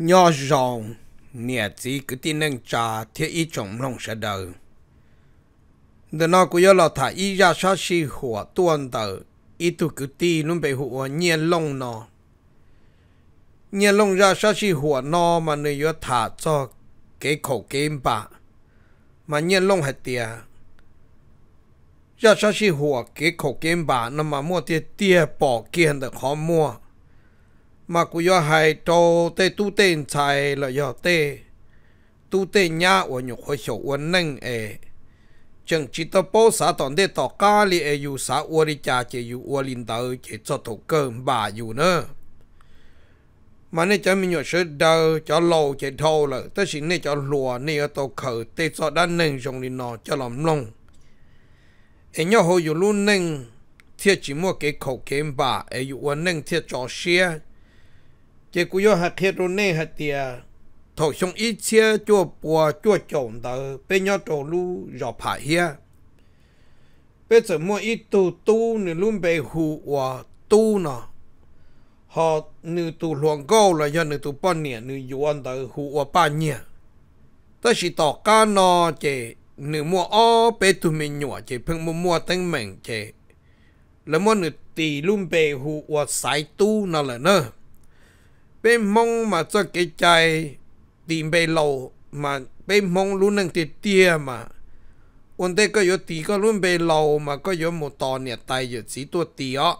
nhỏ rộng nè chỉ cứ tin nâng trà thiết ý trồng lòng sẽ đời đó nó cũng yêu là thả ý ra sa si hỏa tuân tờ ý tu cứ ti luôn bị hụa nhiên lông nó nhiên lông ra sa si hỏa nó mà nơi yêu thả cho cái khẩu kim bạc mà nhiên lông hạt tia ra sa si hỏa cái khẩu kim bạc nó mà mua tia tia bỏ kiên được khó mua mà cũng yo hai cho tê tu tên chạy là yo tê tu tê nhà của nhục hồi sổ quân nâng ế chẳng chỉ tao bố xã tổn tê tỏ cá li ế dù xã ua đi chà chê dù ua linh tàu chê cho thủ cơm bà dù nữa mà nè cho mình nhọ sơ đờ cho lâu chê thâu là tới xin nè cho lùa nè ở tàu khờ tê cho đá nâng dòng đi nọ cho lòng lòng ế nhọ hồi dù luôn nâng thiết chỉ mua cái khẩu kém bà ế dù ua nâng thiết cho xe จกุยหักเรุนเนี่ยเียถกชงอีเชียจวปัวจวจงเดเป็นยอดตลูยอผาเฮีย เป็นสมมติตูตูนลุ่มไปหูว่าตูนะหอนึตูหลวงก็ลยนตูป้านเนี่ยนอยู่อันตดหูว่าป้าเนี่ยต่สิตอการนอเจนึมัวอ้อเปตุเมนหัวเจเพิ่งมัวมัวตั้งเหม่งเจ แล้วมันนึตีลุ่มไปหูว่าสายตูนั่นแหละเนอเป็นมงรู้น被่งเตี้ยมาวันเด็ก็ย่ตีก็รุ่นไปเรามาก็ยมตอนเนี่ยตายอยู่สีตัวตีอ่ะ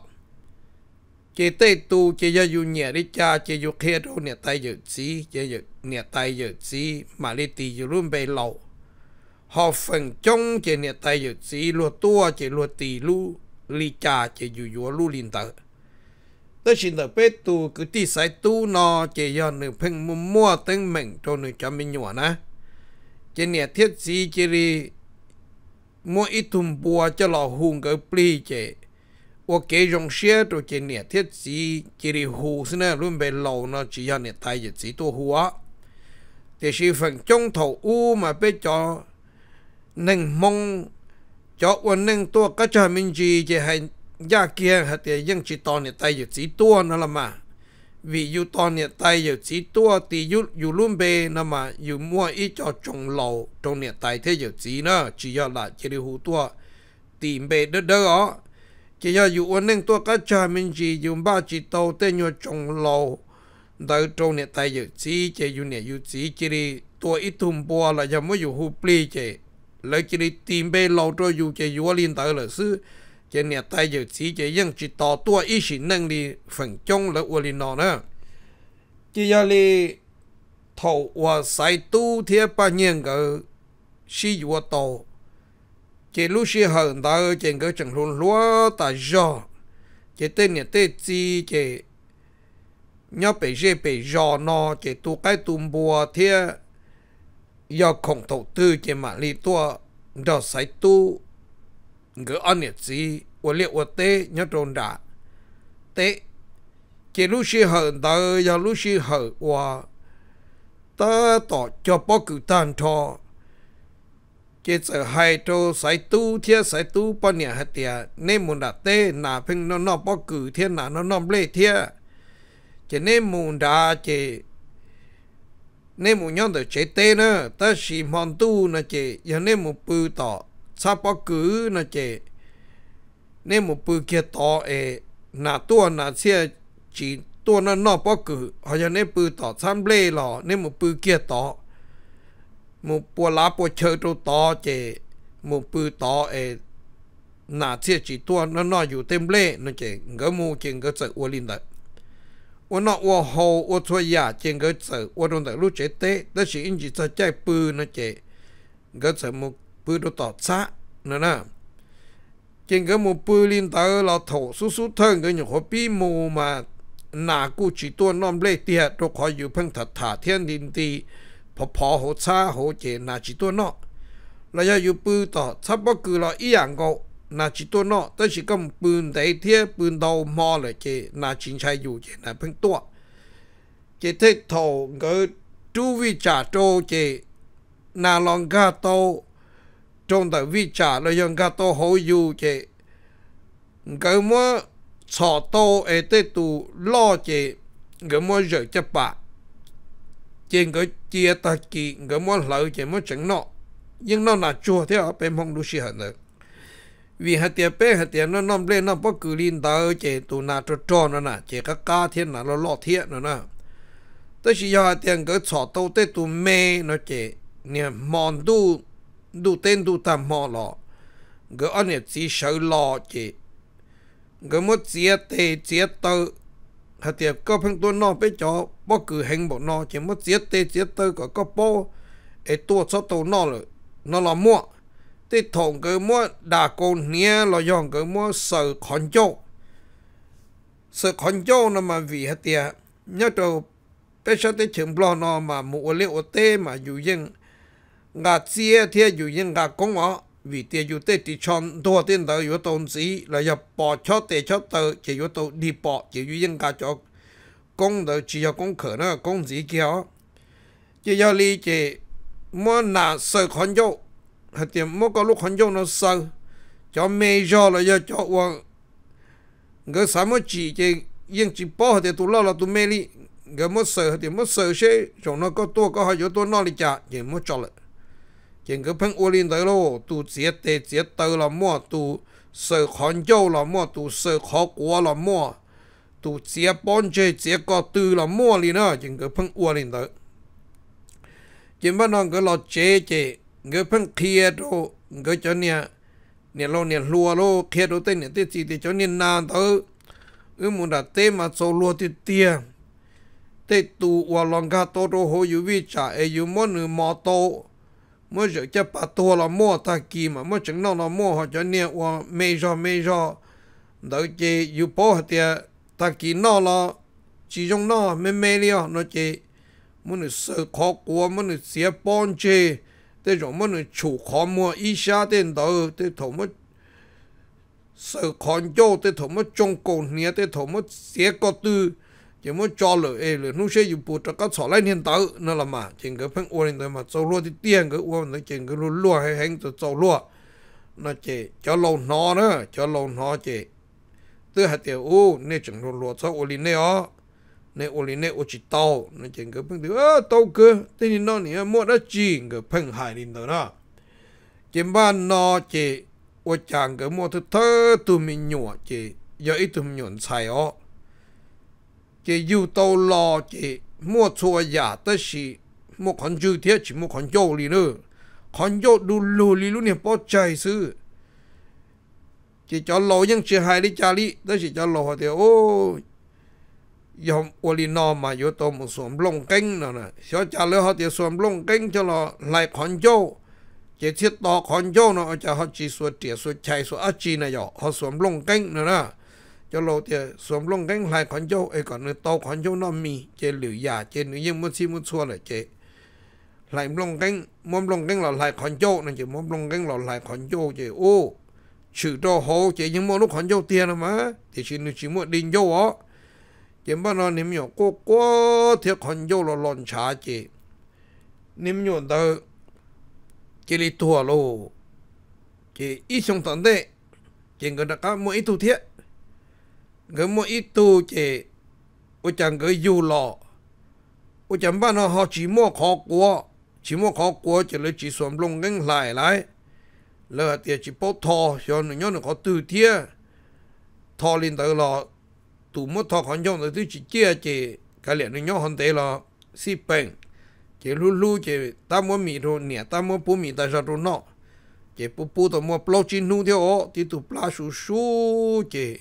เจเตตูเจยอยู่เนี่ยริจาเจอยู่เคโรเนี่ยตายอยู่สีเจอยู่เนี่ยตายอยู่สีมาลิตีอยู่รุ่นไปเราหอฝังจงเจเนี่ยตายอยู่สีลวดตัวเจลวดตีลู่ริจาเจอยู่ยัวลู่ลินเตอ tôi xin đợi bé tu cứ tí sai tu nó chỉ do nửa phèn mua mua tên mình cho nửa cho mình nhỏ nè chỉ nè thiết gì chỉ đi mua ít thùng bùa cho lò hùng cái pli chỉ ô kế dòng xe rồi chỉ nè thiết gì chỉ đi hù xin nè luôn về lò nó chỉ do nè tay chỉ chỉ tu hùa thì sự phần trung thổ u mà bé cho nên mong cho quân nên tu cái cho mình gì chỉ hay ยาเกียงหัดเดียยังจีตอนเนี่ยไตอยู่จีตัวนั่นละมา vì yêu tòn nhiệt tay yêu chỉ tua thì yêu yêu luôn bề nà mà mua ít cho trồng lầu trồng nhiệt tay thế yêu chỉ là chỉ đi hú tua bề đỡ đỡ ó chỉ cho yêu uốn nên tua cá cha mình chỉ yêu ba chỉ tàu tên yêu trồng lầu đỡ trồng nhiệt tay yêu chỉ chỉ yêu nhiệt yêu chỉ chỉ đi ít thùng bùa là giờ mới yêu hú pli chỉ lấy chỉ đi tìm bề lầu cho yêu chỉ yêu liên là sư cái nhà tay giờ chỉ cái dân chỉ tỏ tua ý sĩ năng đi phần chung là ua nó nữa chỉ giờ li thầu ua sai tu thiệt ba nhân cái sĩ ua tàu chỉ lúc sĩ hận chỉ cái chẳng luôn lúa ta do chỉ tên nhà tên chỉ chỉ nhớ bị gì bị do nó chỉ tu cái tu bùa thiệt do không thầu tư chỉ mà li tua do sai tu ngỡ ăn nhiệt gì của liệu của tê nhớ trồn đã tê chỉ lúc xí hở tờ giờ lúc xí hở qua ta tỏ cho bó cử tàn thọ chỉ sợ hai trâu sai tu thiệt sai tu bao nhiêu hạt tiệt nên muốn đặt tê nà phim nó nó bó cử thiệt nà nó nó lê thiệt chỉ nên muốn đã chỉ nên muốn nhon được chế tê nữa ta chỉ mong tu nữa chỉ giờ nên muốn bự tỏ sa pa cứ na che nên một bự kia to e na tua na xe chỉ tua nó nó pa cứ họ cho nên bự to sam lê lò nên một bự kia to một bùa lá bùa chơi đồ to che một bự to e na xe chỉ tua nó nó อยู่เต็มเล่นั่นเจงมูเจงก็จะอ้วนลินได้我那我好，我做呀，见个走，我弄的路绝对，但是因为在在不那些，个怎么ปืดตอดซะนะนะจริงก็มูปืลินเตอรเราถสู้สูเทิงกันอยู่ขอปีมูมาหนากูจีตัวนอมเล่เตียตัวคอยอยู่เพิ่งถัดถาเทียนดินตีพอพอโหชาโหเจนาจีตัวนอเราจะอยู่ปืนต่อทับก็คือเราอีอย่างก็นาจีตัวนอแต่สิก็ปืนแต่เทียปืนเดามอเลยเจนาจินช้ยอยู่เจนาเพิ่งตัวเจเทถก็ดูวิจารโตเจนาลองกาโต trong tờ vi trả là dân cả tổ hậu dù chế cái mua sọ tô ở tê tù lo chế cái mua rửa chấp bạc trên cái chia ta kỳ cái mua lợi chế mua chẳng nọ nhưng nó là chua thế ở bên mong đủ sĩ hận được vì hạt tiền bé hạt tiền nó nằm lên nó bắt cứ linh tờ chế tù nà cho tròn nó nà chế các ca thiên nà nó lo thiện nó nà tới chỉ hạt tiền cái sọ tô tê tù mê nó chế nè mòn tu đủ tên đủ tầm mò lọ gỡ ăn nhật chỉ sợ lọ chị gỡ mất chia tê chia tư hạt tiệp có phân tuôn nọ bé chó bó cử hành bộ nọ chỉ mất chia tê chia tư có có bó ấy tua cho tàu nọ rồi nó là mua tê thòng gỡ mua đà cồn nia là dòng cái mua sợ khẩn châu sợ khẩn châu nó mà vì hạt tiệp nhớ trâu bé sao tê chừng bò mà mua liệu tê mà dù dưng ngà chia thiên dù yên ngà công ngõ vì tiền dù tê chỉ chọn đua tiền tờ dù tồn gì là giờ bỏ cho tê cho tờ chỉ dù tàu đi bỏ chỉ dù yên ngà cho công tờ chỉ cho công khởi nó công gì kia chỉ cho lý chỉ mua nà sợ khẩn dụ hay tiền mua có lúc khẩn dụ nó sợ cho mê do là giờ cho uang người sao mới chỉ chỉ yên chỉ bỏ thì tụ lo là tụ mê đi người mới sợ thì mới sợ sẽ chúng nó có tua có hai chỗ tua nó đi chả thì mới cho lại จึง见ิ碰窝里头咯，都接น接到了么，都受看教了么，เ受ตเ了么，都ต帮助接个对了么哩呢，见เส窝里ข见นเจ้าละมั่วตูเสกวว่ละมััตเปนเจีออกัลยะต่เยเราเนี่ยรัวโลเคดูเต้นเนี่ยตนสีติจะเนี่ยนานเถอะเออมุนดาเต้มาโซรัวติเตียเตตูวอลองกาโตโตโฮยูวิจาเออยูมอนอมอโต mỗi giờ cho bà tua là mua ta kỳ mà mỗi chừng nó là mua họ cho nè qua mê cho mê cho đợi chị yêu bố họ tiệt ta kỳ nó là chỉ trong nó mê mê đi nó chị muốn sợ khó quá muốn sẽ bón chê thế rồi muốn chủ khó mua ít xa tiền đầu thế thổ mất sợ khó nhau thế thổ mất trong cổ nhé thế thổ mất sẽ có tư chỉ muốn cho lửa ê lửa nung xe dùng bột cho các sọ lại hiện tàu nó là mà chỉ cái phân uống tới mà sầu lúa thì tiền cái uống nó chỉ cái lúa lúa hay hành từ sầu lúa nó chỉ cho lâu nó nữa cho lâu nó chỉ từ hạt tiểu u nè chẳng lúa lúa sầu uống nè ó nè uống nè uống chỉ tàu nó chỉ cái phân tiêu ơ tàu cơ tên nó nè mua đó chỉ cái phân hải đi đó chỉ ban nó chỉ uống chẳng cái mua thứ thơ tụi mình nhọ chỉ giờ ít tụi mình nhọn xài ó จะอยู่ตัวอเจ มั่วชัวยาต่สิมั่วขนจูเทียชิมั่วคนโยลีเนอคันโยดูลูลีลูเนี่ยพอใจซื้อเจจะรอยังเื่อหายลิจาริแต่สิจะรอเดียวโอ้ยอมอวลีนอมาอยู่ตัวมุสวมลงเก่งน่ะนะเสียจาเลยเขาเดียวสวมลงเก่งจะรอไหลคันโยเจเทียต่อคอนโยเนาะจะเขาจีสวดเตียสวดชัยสวดอาจีน่ะยอเขาสวมลงเก่งน่ะนะ cho lô thì xuống lông gánh lại khoản châu ấy còn nữa, tàu khoản châu nó mì chế liều giả chế nữ nhân muốn xin muốn xua là chế lại lông gánh mồm lông gánh là lại khoản châu nên chỉ mồm lông gánh là lại khoản châu chế ô chữ cho hồ chế nhưng món lúc khoản châu tiền mà thì chỉ nữ chỉ muốn đình châu ó chế bao nó niệm nhọ, cô cô thiệt khoản châu là lòn trả chế niệm nhọ tới chế đi thua lô chế ít xong tận đấy chế người ta có mỗi ít thu thiết người mua ít tu chế ôi chẳng người dù lọ ôi chẳng bao nó họ chỉ mua khó quá chỉ mua khó quá chỉ lấy chỉ xuống lông ngang lại lại lỡ tiền chỉ bó thò cho nó nhớ nó có từ tia thò lên tới lọ tụ mất thò còn rồi tới chỉ chia chế cái liền nó nhớ hơn thế lọ xí bệnh chế lu lu chế ta mua mì rồi nè ta mua bún mì ta ra rồi nọ chế bún bún tao mua plau chín nu theo ó thì tụ plau sú sú chế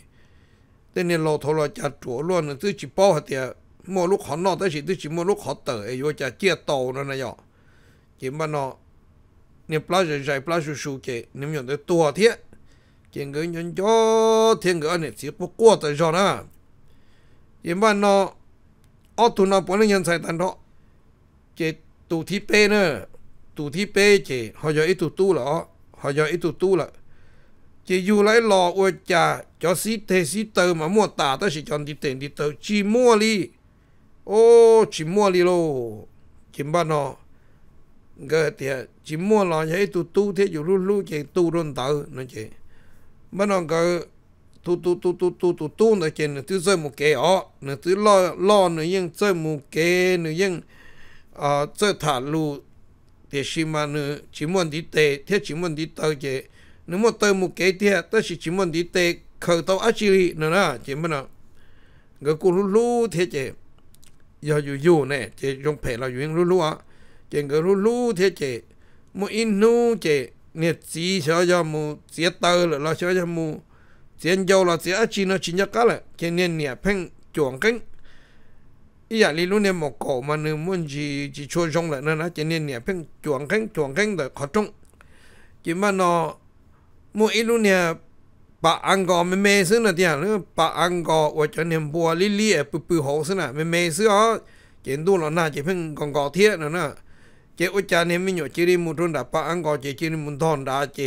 ต่เนี่ยเราทรมจัดถัวล้วนตื้อจีป้อเตียมัวลูกขอนนอตื้อจีตื้อจีมัวลูกขอเต๋อไอ้ยจะเจียโตนั่นนะยอจีบานอเนี่ยปลาใหญ่ปลาชูชูเจนิมยนตยตัวเทียเจีงเงินยนยอเทียงเงินเนี่ยสียปกัวแต่ยอนะจีบานอออตุนอปนยันใส่ตันทอเจตูที่เป้เนอตูที่เป้เจหอยอีตูตู้เหรอหอยอีตูตู้เหรอ chỉ dù lấy lò ua trà cho xí thế xí tờ mà mua tả tới chỉ chọn đi tiền đi tờ chỉ mua đi ô chỉ mua đi lô chỉ bán nọ cái tiệt chỉ mua lò vậy tu tu thế dù lu lu chỉ tu luôn tờ nó chỉ bán nọ cái tu tu tu tu tu tu tu nó chỉ nó tự rơi một cái ó nó thứ lo lo nó nhưng rơi một cái nó nhưng à rơi thả lu thì xí mà nó chỉ muốn đi tệ thế chỉ muốn đi tờ chỉ nếu mà tôi một cái thì tôi chỉ chỉ muốn đi tê khởi tàu ác chi nữa nè chỉ muốn nó người cô lú lú thế chứ giờ dù dù này chỉ dùng phải là chuyện lú lú á chỉ người lú lú thế chứ mu in nu chứ nè chỉ sợ cho mu chỉ tơ là lo sợ cho mu chỉ dâu là chỉ ác chi nó chỉ nhắc cả là chỉ nè nè phăng chuồng cánh ý là dạ lý lúc nè một cổ mà nếu muốn chỉ chỉ cho rong lại nó nè chỉ nè nè phăng chuồng cánh chuồng cánh rồi khó trung chỉ mà nó มัวอิลุเนี่ยปะอังกอไม่เมซึ่งนะเดียหรือปะอังกอว่าจะเนี่ยบัวลิลี่ปืปือหงซึ่งนะไม่เมซึ่งอ๋อเจนดูแลอน่าเจเพิ่งกองกอเทียนะนะเจอุจาเนี่ยไม่หยุดจีริมุทุนดาปะอังกอเจจีริมุนทอนดาเจ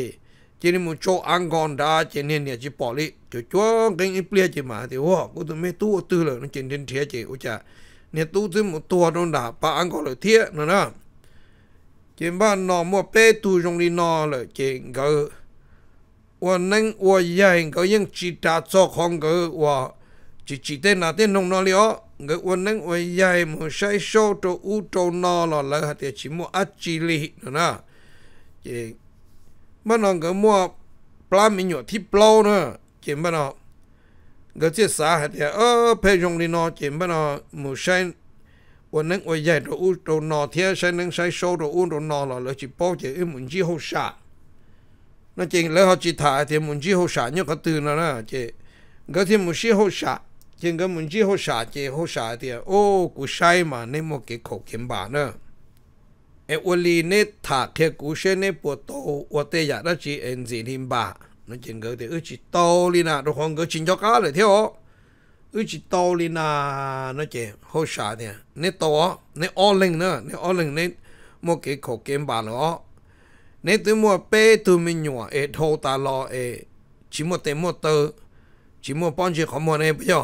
จีริมุโจอังกอนดาเจเนี่ยเนี่ยจิปอลิจะจ้วงกันอีเปลี่ยจีมาเดียวกูต้องไม่ตู้ตื้อเลยนั่นเจนเดนเทียเจอุจาเนี่ยตู้ซึ่งตัวโดนดาปะอังกอเลยเทียนะนะเจบ้านนอนมัวเป้ตู้จงรีนอนเลยเจงเกอ我能我也个用其他做空个我，只只得那点弄那了，个我能我也么晒手都乌都那了了，还得起么阿吉里呢？这，么那个么，不然没有提包呢，怎么了？个这啥还得呃，配用的呢，怎么了？么晒。我能我也都乌都那天晒能晒手都乌都那了了，只包着一门之后啥？นนั่จริ那这然后其他的门之后啥你可对了啦，这个天门之后啥，这个门之后啥这后啥的哦，古晒嘛，你莫给口金นะเจจจจเเเกกิิิดทียมมุุชชชโาาารงนอ้กกกูใช่มมมนนโิขออบาเเะวลีเนี่ยถาเคกูเชเนี่ยปวดโตวัเตยาดจีเอ็นซีทิมบานั่นจริงเกิดเออจิตโตลีนะทุกคนก็ชินจอกาเลยเที่ยวเออจิตโตลีนะนั่นเจโฮชาเนี่ยเนี่ยโตเนี่ยออลิงเนอะเนออลิงเนี่ยโมเกโคเกมบาเนาะ nên tôi mua bê tôi mình nhỏ ế thô ta lo ế chỉ mua tiền mua tờ chỉ mua bọn chị khó mua này bây giờ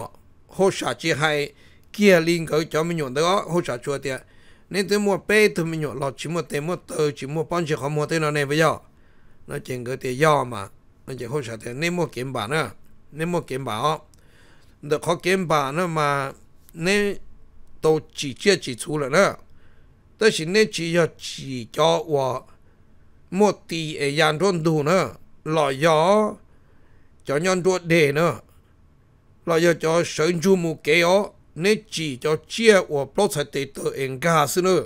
hỗ trợ chị hay kia liên cỡ cho mình nhỏ đó hỗ trợ chua tiền nên tôi mua bê tôi mình nhỏ lo chỉ mua tiền mua tờ chỉ mua bọn chị khó mua tiền nó này bây giờ nó chuyện cỡ tiền do mà nó chỉ hỗ trợ tiền nên mua kiếm bản nữa nên mua kiếm bản được khó kiếm bản nữa mà nên tôi chỉ chỉ chỉ là nữa, tôi nên cho chỉ chỉ 出了呢，但是呢只要只教我。một tỷ ấy dàn rôn đủ nữa lọ gió cho nhon ruột đề nữa lọ gió cho sơn chú mù kế ó nên chỉ cho chia của bố sẽ tế tự ảnh gà sư nữa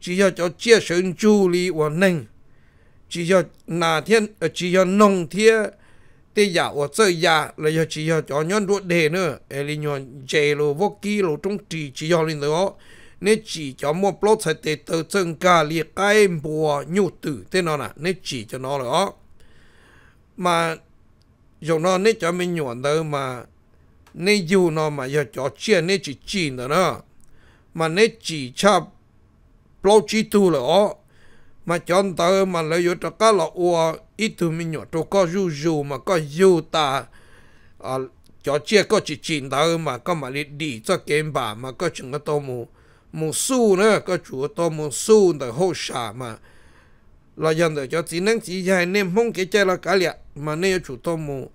chỉ cho cho chia sơn chú lý của nâng chỉ cho nà thiên ờ, chỉ cho nông thiên tế giả của chơi giả là gió chỉ cho cho nhon ruột đề nữa ấy là nhon chế lô vô kí lô trong trì chỉ cho lên nữa nên chỉ cho một lốt sẽ tê tờ chân cả liệt cái bùa nhu tử thế nào nè, nên chỉ cho nó là đó mà dù nó nên cho mình nhuận đó mà nên dù nó mà giờ cho chia nên chỉ chỉ nữa nè, mà nên chỉ chấp lốt chỉ tu là mà chọn tờ mà lấy vô cho cá lọ ua ít thứ mình nhuận cho có dù dù mà có dù ta à, cho chia có chỉ chỉ tờ mà có mà đi cho kém bà mà có chừng cái tô mù một xu nữa có chủ to một xu để hô trợ mà là dân được cho chỉ năng chỉ dài nên không kể chơi là cả liệt mà nên chủ to một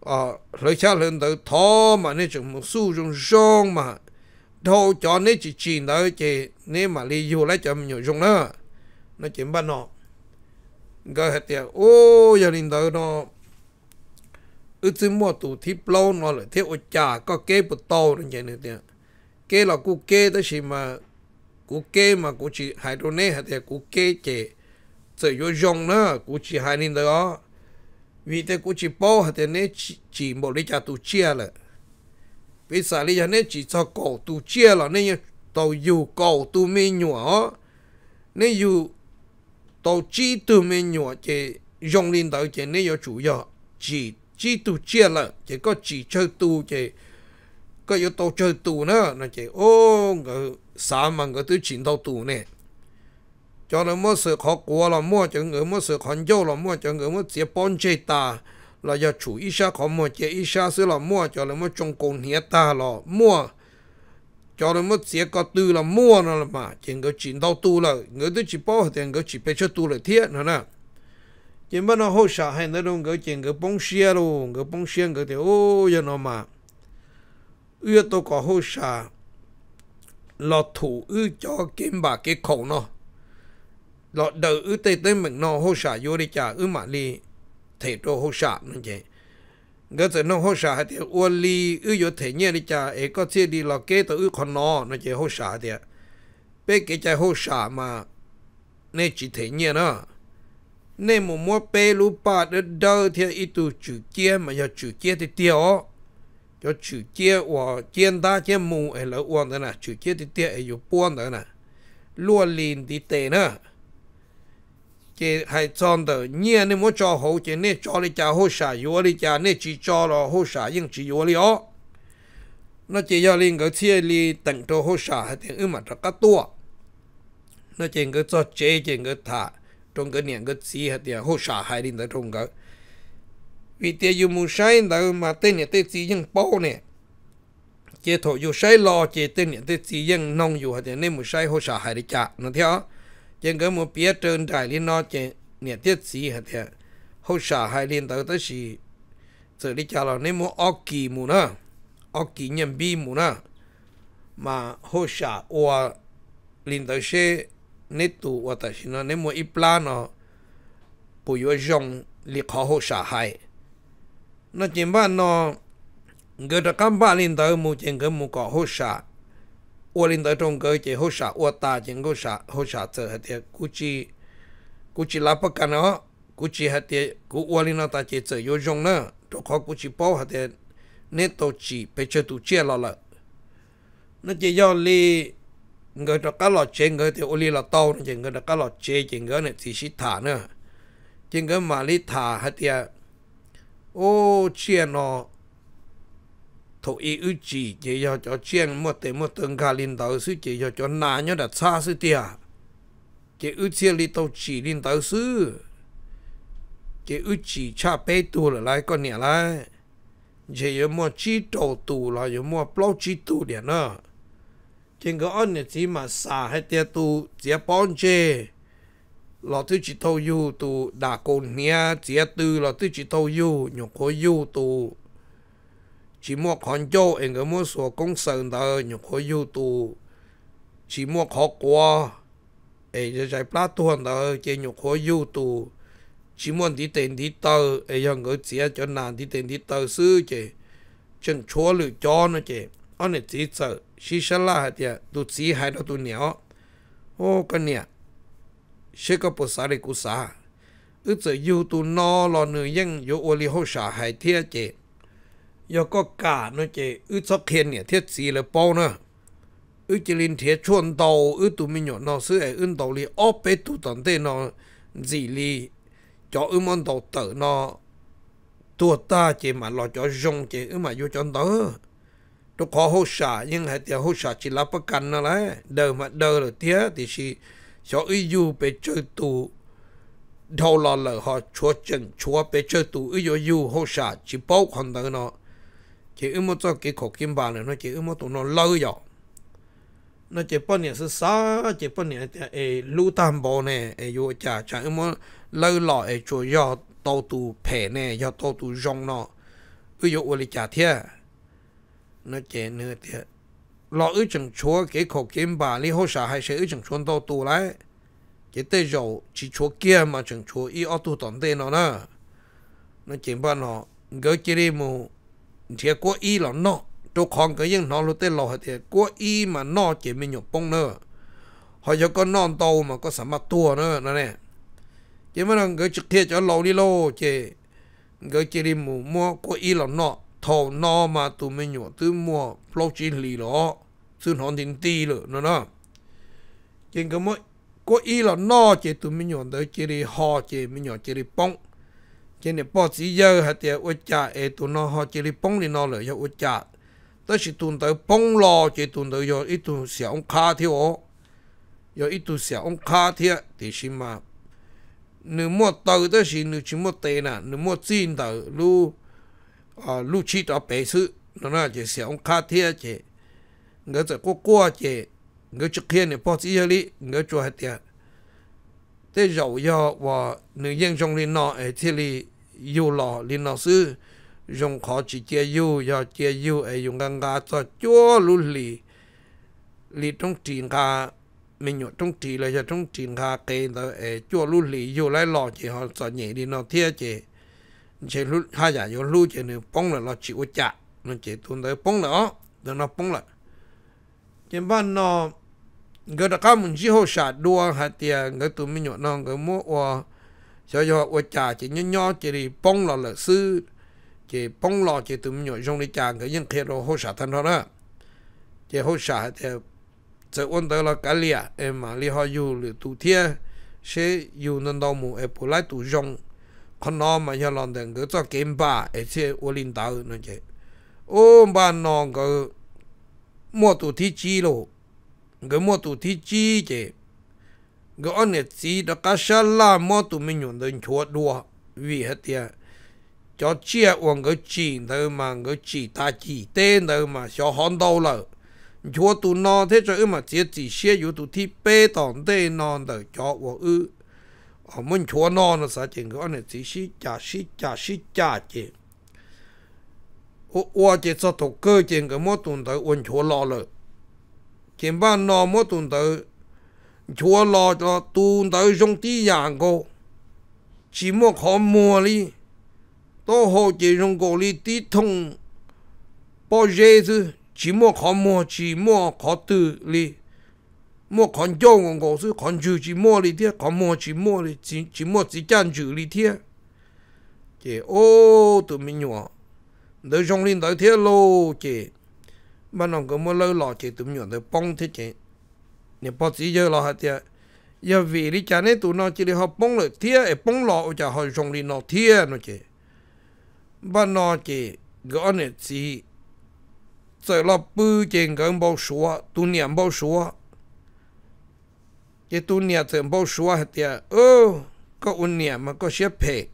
ờ lấy cha lên tới thó mà nên chủ một xu trong sông mà đâu cho nên chỉ chỉ tới chỉ nên mà đi du lấy cho mình nhiều dùng nữa nó chỉ ban nọ cái hết tiệt ô giờ đình tới nó ước chứ mua tủ thiếp lâu nó lại thiếu ôi chả có kế bột to nó vậy nữa tiệt kê là cú kê đó chỉ mà cú kê mà cú chỉ hai đôi nè thì cú kê chế sợ vô dòng nữa cú chỉ hai nín đó vì thế cú chỉ bao hay thì nè chỉ một lý cha tu chia là vì sao lý cha nè chỉ cho cổ tu chia là nên tàu dù cổ tu mi nhủa nên dù tàu chi tu mi nhủa chế dòng lên đó chế nên có chủ yếu chỉ chỉ tu chia là chế có chỉ chơi tu chế ก็อยู่ตัวเจอตูเนอะนั่นเจโอ้ก็สามันก็ตื้อฉินตัวตูเนี่ยจอเราเมื่อสือขอกัวเราเมื่อจังเออเมื่อสือขอนโยเราเมื่อจังเออเมื่อเสียปอนเจตาเราจะฉูอีชาขอเมื่อเจอีชาซื้อเราเมื่อจอเราเมื่อจงกงเหียตาเราเมื่อจอเราเมื่อเสียก็ตื้อเราเมื่อนั่นละมาจังก็ฉินตัวตูเลยเงือตื้อฉิป้อแต่เงือฉิไปเชื่อตูเลยเทียนั่นน่ะ chỉ bắt nó hỗ trợ hay nó đông cái chuyện cái bông xe luôn cái bông xe cái thì ô giờ nó mà ưa tôi có hô xa lọ thủ ư cho kiếm bà cái khẩu nó lọ đỡ ư tê tê mình nó hô xa vô đi chả ư mà li thể tôi hô xa nó chứ ngỡ giờ nó hô xa hay thì ua li ư vô thể nhẹ đi chả ấy có chia đi lọ kế tôi ư còn nó nó chứ hô xa thì bé cái chả hô xa mà nên chỉ thể nhẹ nó nên một mua bê lũ bà đỡ đỡ thì ít tu chủ kia mà giờ chủ kia thì tiêu 就直接我见大见母哎了我的呢，直接的爹哎有半的呢，落林的爹呢，这还装的，你你莫做好，这你做的家好啥，有的家你只做了好啥，用只有的哦。nó chỉ do liên cái chia li tận đồ hỗ trợ hay tiền ưm mặt ra các tua nó chỉ cái cho chế chỉ cái thả trong cái niệm cái gì hay tiếng hỗ trợ hay liên tới trong cái vì tia dù mù sai đâu mà tên nhà tên chỉ dân bao nè chế thổ dù sai lo chế tên nhà tên chỉ dân nông dù hay nên mù sai hồ sa hay đi cha, nó theo chế cái mù bia trơn trải liên nó chế nhà tên chỉ hay thế hồ sa hay liên tới tới gì chỉ đi chả là nên mù ốc kỳ mù nữa ốc kỳ nhân bi mù nữa mà hồ sa oa liên tới sẽ nên tụ hoặc là nó nên mù ít plan nó bùi vô rong liệt họ hồ sa hay nó chỉ ba nó người ta cắm ba lên tới một chỉ người một cái hốt xả ua lên tới trong người chỉ hốt xả ua ta chỉ hốt xả hốt xả chờ hết thì cú chỉ cú chỉ lá bắc nó cú chỉ hết thì cú ua lên nó ta chỉ chờ vô dùng nữa đó khó cú chỉ bao hết thì nên tổ chỉ phải chờ tụ chia lo lợ nó chỉ do li người ta cá lọt chế người thì ô li là tàu chỉ người ta cá lọt chế chỉ người này thì xí thả nữa chỉ người mà li thả hết tiệt ô chiên nó thổ ý ư chỉ chỉ cho cho chiên một tế một tương cả linh tàu sư chỉ cho cho nà nhớ đặt xa sư tia chỉ ư chiên li tàu chỉ linh tàu sư chỉ ư chỉ cha bê tu là lại con nhẹ lại chỉ có mua chi trầu tu là có mua bao chi tu điện nữa chỉ có anh chỉ mà xả hết tia tu chỉ bón chơi lọ thứ chỉ thâu yu tu đà cồn nia chỉ tư lọ thứ chỉ thâu yu nhục khối yu tu chỉ mua con châu em cái mua sổ công sơn đó nhục khối yu tu chỉ mua khó quá em cái trái plát tuần đó chỉ nhục khối yu tu chỉ muốn đi tiền đi tờ em yang cái chỉ cho nàng đi tiền đi tờ sư chứ chân chúa lựa cho nó chứ anh chỉ sợ xí xí là hạt tu chỉ hai đó tu nhớ ô cái nè sẽ có bộ xã để cú xã ước giờ yêu tu nó lo nữ nhân yêu ô li hô xã hay thiệt chế, yêu có cả nó chế ước cho khen nè thiết gì là bao nữa ước chỉ linh thiết chuồn tàu ước tu mình nhỏ nó sư ấy ưng tàu li ốp bê tu tận tê nó gì li cho ưng món tàu tử nó tua ta chế mà lò cho rong chế ưng mà yêu chọn tớ tôi có hỗ trợ nhưng hệ tiền hỗ trợ chỉ là bất cần nó đấy đời mà đời rồi tiếc thì chỉ cho ý du bê chơi tù đâu là lợi họ chúa chân chúa bê chơi tù ý du du hô xả chỉ bao khoản đó nó chỉ ưu mô cho cái khổ kim bà này nó chỉ ưu mô tụ nó lâu rồi nó chỉ bao nhiêu sự xa chỉ bao nhiêu cái lũ tam bò này cái du chả chả ưu mô lâu lọ cái chúa do tàu tù phe này do tàu tù rong nó ưu du ở lịch chả thiệt nó chỉ nữa thiệt lo ư chừng chúa cái khổ kiếm bà li hô xả hay sẽ ư chừng chúa đâu tù lại cái tê dầu chỉ chúa kia mà chừng chúa y ô tu tổn tê nó nè nó chỉ bà nó gỡ chỉ đi mù thiệt của y là nó tôi còn cái những nó lo tê lo thì của y mà nó chỉ mình nhục bông nữa họ cho con non tàu mà có sắm mặt tua nữa nó nè chỉ mà nó gỡ trực thiệt cho lâu đi lô chỉ gỡ chỉ đi mù mua của y là nó thầu nó mà tụi mình nhục tứ mua lâu chỉ lì đó sư hòn tin ti lự nó nó trên cái mỗi có ý là no chỉ tụi mình nhọn tới chỉ đi ho chỉ mình nhọn chỉ đi bông trên này bỏ sĩ dơ hạt tiệt ôi cha e tụi nó ho chỉ đi bông đi nó lỡ cho ôi cha tới chỉ tụi tới bông lo chỉ tụi tới rồi ít tụi xẻ ông kha thiếu ổ, rồi ít tụi xẻ ông kha thiệt thì xin mà nếu mua tàu tới chỉ nếu chỉ mua tê à nếu mua xin tàu ờ, lu à lu chi tàu bể sự nó là chỉ xẻ ông kha thiệt chỉ ngỡ cho cô qua chị ngỡ cho kia này bỏ chỉ lý ngỡ cho hết tiền thế dầu do và nữ nhân trong liên nọ ở thì lý yêu lọ liên nọ sư dùng khó chỉ chia yêu do chia yêu ở dùng ngang ngã cho chúa lũ lì lì trong tiền cả mình nhổ trong trì là giờ trong trì hà kê đó ở chua lú lì yêu lại lò chị họ sợ nhẹ đi nó thia chị chị lú hai giả vô lú chị nữa bông là lò chịu chạ nó chị tuôn tới bông là đó nó bông là cái ban nó người ta có mình chỉ hỗ trợ đua hạt tiền người tụi mình nhọ nong người mua ở cho cho ở trả chỉ nhỏ nhỏ chỉ đi bông lọ lợn sư chỉ bông lọ chỉ tụi mình nhọ trong đi trả người dân kia rồi hỗ trợ thân thôi đó chỉ hỗ trợ hạt tiền giờ ôn tới là cái lìa em mà li họ dù li tụ thiê sẽ dù nên đâu mù em bù lại tụ rong con nó mà nhà lòng đừng cứ cho kiếm bà ấy sẽ ôn linh tàu nó chứ ô bà nó cứ mua tụ thi chi lô cái mua tụ thi chi chứ cái ông này chỉ đó cá sấu là mua tụ mình dùng đến chuột đua vì hết tiệt cho chia uống cái chi, thôi mà cái chi ta chỉ tên thôi mà cho hòn đâu lợ, chúa tụ nó thế cho mà chỉ chỉ xe yếu tụ thi bê tòn tê non đời cho uống ư ở mình chúa non nó sao chừng cái ông này chỉ xí chả xí chả xí chả chứ 我我只做土 cơ 建个么动头温泉老了，前半老么动头，泉老了动头兄弟养个，只么看么哩，到好只用个哩地通，包热子只么看么只么看得哩。莫看叫我我是看住只莫哩贴，看莫只莫哩只只莫只讲住哩贴，这哦都没有。đỡ trong linh tới thế lô chị ban đầu có mua lâu lọ chị tụm nhọn tới bông thế chị nè bó sĩ giờ lọ hạt chị giờ vì đi chả nên tụi nó chỉ đi học bông lợi thế ở bông lọ chả hỏi trong linh nọ thế nó chị ban nó chị gõ nè chị sợ lọ bư chị gần bao số tụi niệm bao số chị tụi niệm tụi bao số hạt chị ô có un niệm mà có xếp phê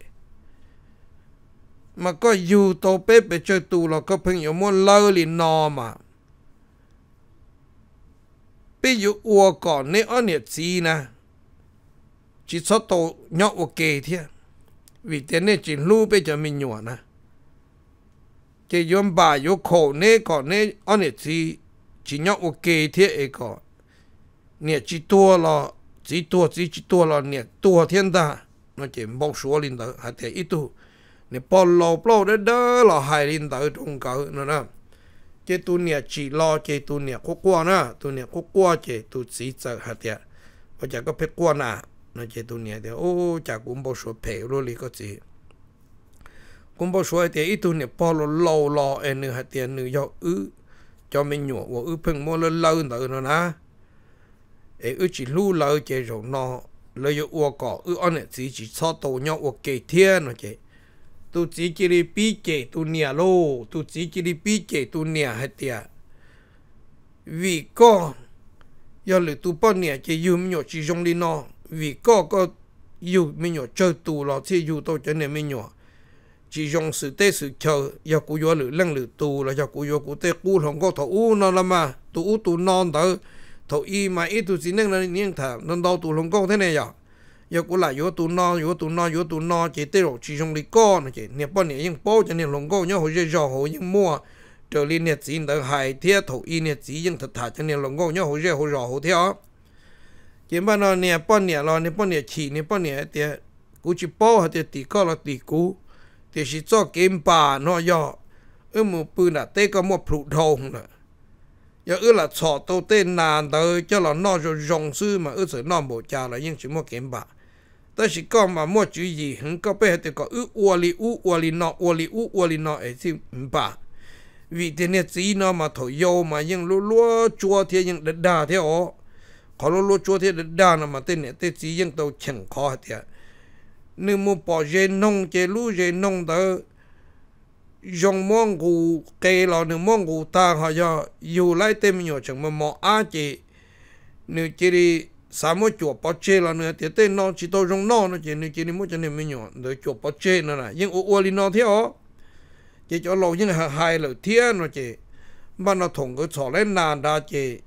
mà có dù tổ bếp bếp chơi tù là có 朋友 muốn lơ lì nò mà bây giờ ua còn ở nhiệt gì nè chỉ số tổ nhỏ ua thế vì thế chỉ lưu bây giờ mình nhỏ nè chỉ dùng bà yếu khổ nè còn nè ở nhiệt gì chỉ nhỏ ua thế ấy còn nhiệt chỉ tua là chỉ tua chỉ chỉ tua là nhiệt tua thiên ta nó chỉ bóc số lên đó hay thế ít tu เนี่ยปอลเราเปล่าได้เด้อเราหายลินตาตรงเก่านะนะเจตุเนี่ยจีรอเจตุเนี่ยกัวกันะตุเนี่ยกัวกัวเจตุสีจะหัดเดียพอจากก็เพชรกัวนะนะเจตุเนี่ยเดียวโอ้จากกุมบ่สวยเพลรลีก็จีกุมบ่สวยเดียอีตุเนี่ยปอลเรารอเอ็นหัดเดียเนื้อยออื้อจอม่หนวกว่าอื้อเพิ่งมัวเล่นเล่นตาอะนะเออจีรู้เล่เจจงนอเลยอยู่อวกออื้ออันเนี่ยสีจีชอบโตเนาะอวกเกยเทียนนะเจ tu chỉ kí đi bi kể tu nia lô tu chỉ kí đi bi kể tu nia hết tiệt vì có giờ lũ tu bao nia chỉ yêu mình nhọ chỉ dùng đi nó vì có có yêu mình nhọ chơi tu lo chỉ yêu tôi cho nên mình nhọ chỉ dùng sự tế sự chờ giờ cú giờ lữ lăng lữ tu là giờ cú giờ cú tế cú không có thọ u nó là mà tu u tu non đó thọ y mà ít tu chỉ năng là niên thà nên đau tu không có thế này giờ à? 有过来有多孬，有多孬，有多孬，这对了，其中的高呢，这你把你用包着你龙高，你好些小好用摸，这里呢只能海天土一呢只用它抬着你龙高，你好些好小好跳。这把呢你把你了，你把你起，你把你的估计包还得地高了地谷，这是做金巴那要，而木不呢，这个木普通了。giờ ư là sọ tàu tên là tới cho là nó rồi rong sư mà ư sự nó bộ trà là nhưng chỉ một kiếm bạc 但是讲嘛，莫注意，很个背后就讲，有窝里有窝里闹，窝里有窝里闹，还是唔罢。vì thế này chỉ nó mà thổi dầu mà nhưng lúa lúa chua thì nhưng đất đà thế ó, có lúa chua thì đất đà mà tên này tên chỉ nhưng tàu chẳng khó thế. Nếu mua bỏ dê nông chế lúa dê nông đó, dòng mong gù kê lò nếu mong gù ta họ cho dù lại tên mình nhỏ mà mỏ á chế nếu chỉ sao mo chuo po che là nữa thì tên nó chỉ tôi rong nó nó chỉ nên chỉ nên mới cho nên mới nhỏ để chuo po che nữa này, nhưng ô ô li nó theo chỉ cho lâu nhưng là hai lời thiên nó chỉ mà nó thủng cái sọ lên nàn đa chỉ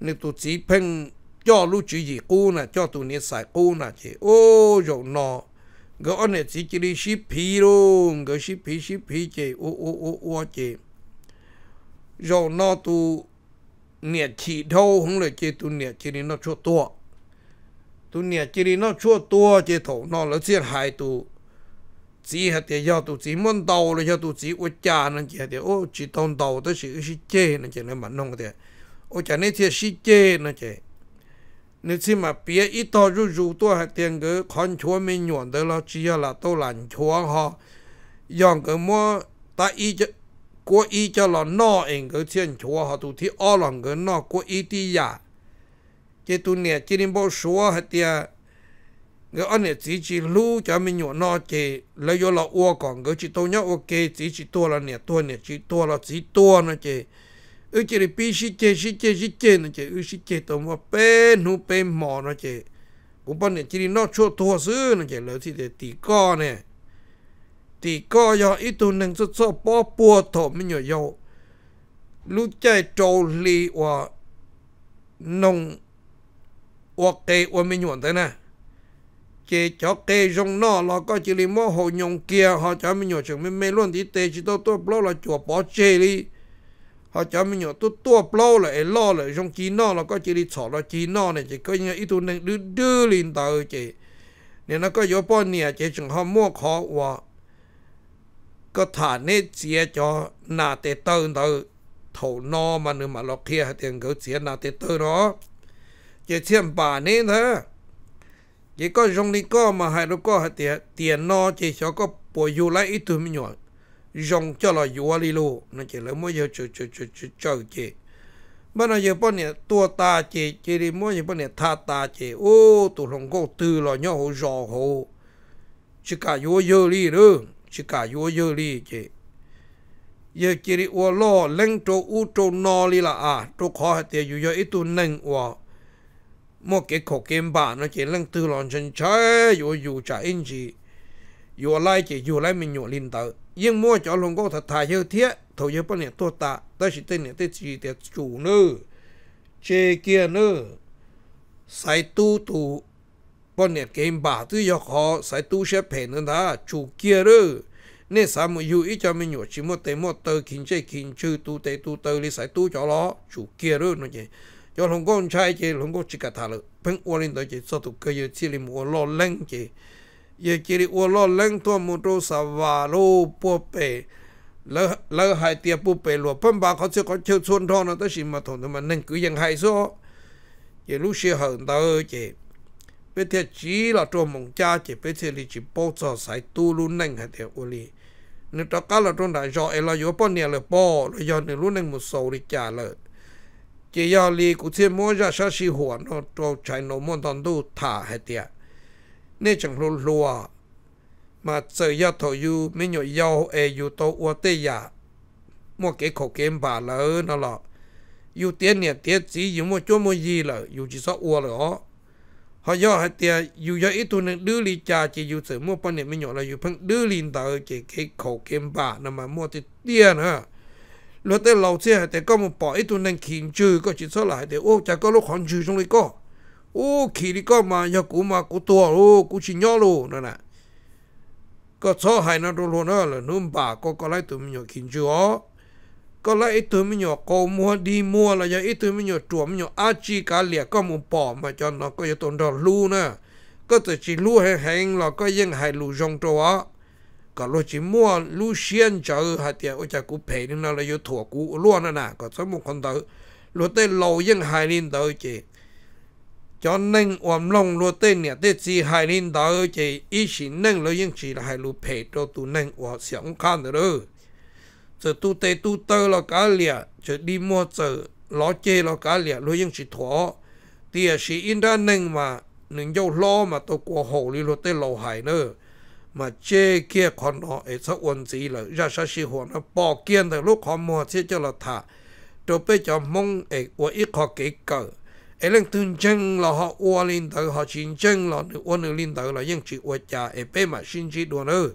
nên tụi chỉ phênh cho lúc chỉ gì cô nè cho tụi nên xài cô nè chỉ ô rồi nó cái anh này chỉ chỉ đi ship phi luôn cái ship phi ship phi chỉ ô ô ô ô chỉ rồi nó tụi เนี่ยฉีดเท่าของเลยเจตุเนี่ยจีนี่นอชั่วตัวตุเนี่ยจีนี่นอชั่วตัวเจโถนอแล้วเสียหายตัวจีเหตียาตัวจีมันเตาเลยยาตัวจีอุจจานั่นเจเดียวโอ้จีตอนเตาตัวสิสิเจนั่นเจเลยมันนงเดียโอ้จานี่เทียสิเจนั่นเจนี่สิมาเปียอีต่อรู้รู้ตัวเหตียงก็คอนชัวไม่หยวนเดี๋ยวเราจีอะไรตัวหลันชัวฮะย่องก็มัวตาอีจะ có ý cho là nó anh cái chuyện chúa họ tụt thì ở lòng cái nó có ý đi ya chứ tụi nè chỉ nên bảo số hết tiệt người anh nè chỉ chỉ lu cho mình nhọ nó chỉ lấy vô là uo còn cái chỉ tôi nhớ ok chỉ chỉ tôi là nè tôi là chỉ tôi nó chỉ ư chỉ là pi chỉ chỉ chỉ chỉ chỉ nó chỉ ư chỉ chỉ tôi mà bê nu bê mò nó chỉ cũng bao nè chỉ nó chua thua xứ nó chỉ lấy thì để tì co nè thì có do ít tu nâng số số bỏ bùa thổ mới nhỏ dầu lúc chạy trâu lì và nông và kê và mình nhuận thế nè chế cho kê rong nọ là có chỉ lì mò hồ nhông kia họ cho mình nhuận chẳng mình mê luôn thì tê chỉ tôi tôi bỏ là chùa bỏ chê đi họ cho mình nhuận tôi tôi bỏ là ấy lo là rong chi nọ là có chỉ lì sọ là chi nọ này chế có như ít tu nâng đưa đưa lên tờ chế nên nó có yếu bỏ nè chế chẳng họ mua khó và ก็ฐานนี่เสียจอหน้าเตเตอร์เตอร์ถูนอมันนึมาล็อกเคียเตียงเขาเสียหน้าเตเตอร์เนาะจะเชื่อมป่านี่เถอะจะก็จงนี่ก็มาให้ลูกก็เตียเตียนนอจะชอก็ป่วยอยู่ไรอีตัวไม่หยอดจงจะลอยอยู่อะไรลูนั่นจะเลยมั่วเยอะจุจุจุจุจุเจบ้านเราเยอะป้อนเนี่ยตัวตาเจเจริมั่วเยอะป้อนเนี่ยท่าตาเจโอ้ตัวหลงก็ตื่นลอยย่อหูจอหูชิกาอยู่เยอะลีเรื่อง chỉ cả yo yo li chị giờ chỉ đi ô lo lên chỗ u chỗ no li là à chỗ khó hết tiền yo yo ít tu nâng ô mua cái khổ kiếm bà nó chỉ lên tư lòng chân chơi yo yo trả in gì yo lại chỉ yo lại mình yo linh tự nhưng mua cho lòng có thật thà như thế thầu như bao nhiêu tôi ta ta chỉ tên này tên gì để chủ nữ chê kia nữ sai tu tu ปนเนี่ยเกมบาตุยขอใส่ตู้เชเพนนันนะจูเกียร์เนี่ยสามอยู่อีจะไม่หยุดชิมเตมเตอร์คินเจคินชื่อตูเตตูเตอร์ลิใส่ตู้จอล้อจูเกียร์นั่นเองยอหลงก้นใช่เจหลงก้นจิกาทารลเพิ่งอวลินตัวเจสตุกเกย์ชิลิมอวลอเล่งเจเยเจริอวลอเล่งตัวมุโรสวาโรปัวเปแล้วแล้วหายเตียปูเปหลวเพิ่มบาเขาเชื่อเขาเชื่อชวนทองนะตั้งชิมาถงแต่มันนั่งคือยังหายซ้อเจรู้เชื่อเหินเตอเจ bây giờ chỉ là cho mong cha chỉ bây giờ thì chỉ bao giờ sai tu luôn nâng hay theo uli nếu ta cá là trong đại do e là do bao nhiêu là bao là do nên luôn nâng một số đi trả lời chỉ do li cũng thiên mua ra sao si hồn nó cho chạy nó muốn toàn tu thả hay tiệt nên chẳng lùa lùa mà sợ do thổi du mấy nhớ do ai du e tô uo tê giả mua cái khẩu kiếm bà lỡ nó lọ yêu tiền nè tiền chỉ yêu mua chỗ mua gì lỡ yêu chỉ sợ uo rồi họ do hạt tiề dù do ít tuần nên đưa li cha chỉ dù sự mua bán này mình nhỏ là dù phăng đưa liền tờ chỉ cái khẩu kiếm bà nằm mà mua thì tiền ha lúc tới lâu xe hạt tiề có một bỏ ít tuần nên kiếm chữ có chỉ số lại thì ô cha có lúc hoàn chữ trong đấy có ô khi đi có mà giờ cũ mà cũ tua ô cũ chỉ nhỏ luôn nè có số hai nó đồ luôn đó là nôm bà có có lấy tụi mình nhỏ kiếm chữ ó ก็ละอีตัวมันหยอกโกมัวดีมัวละยาอีตัวมันหยอกจวมันหยอกอาจีกาเหลียก็มุปอมาจนเนาะก็จะตนดอลูนะก็จะจีลูแห้งๆเราก็ยังให้ลูจงตัวก็ลูจีมัวลูเชียนเจอหาเตียโอจากกูเพนี่นะเราอยู่ถั่วกูล้วนนะนะก็สมุคนเตอลูเต้เรายังให้ลินเตอจีจนนึ่งอมลงลูเต้เนี่ยเต้จีให้ลินเตอจีอีสินึ่งเรายังจีให้ลูเพตัวตัวนึ่งอวเสียงข้างเด้อ giờ tu tê tu tơ lo cá lìa giờ đi mua giờ lo chê lo cá lìa lo nhưng chỉ thỏa thì chỉ à in ra nâng mà nâng dâu lo mà tôi qua hồ đi lo tê lầu hải nữa mà chê kia còn nó ấy sao ổn gì là ra sao xí hồ bỏ kiên từ lúc họ mua thế cho là thả tôi bây giờ mong ấy của họ kỹ cỡ ấy lên thương chân là họ ua lên tới họ chín chân là nữa ua nữa lên tới chỉ ua chả ấy bây mà xin chỉ đùa nữa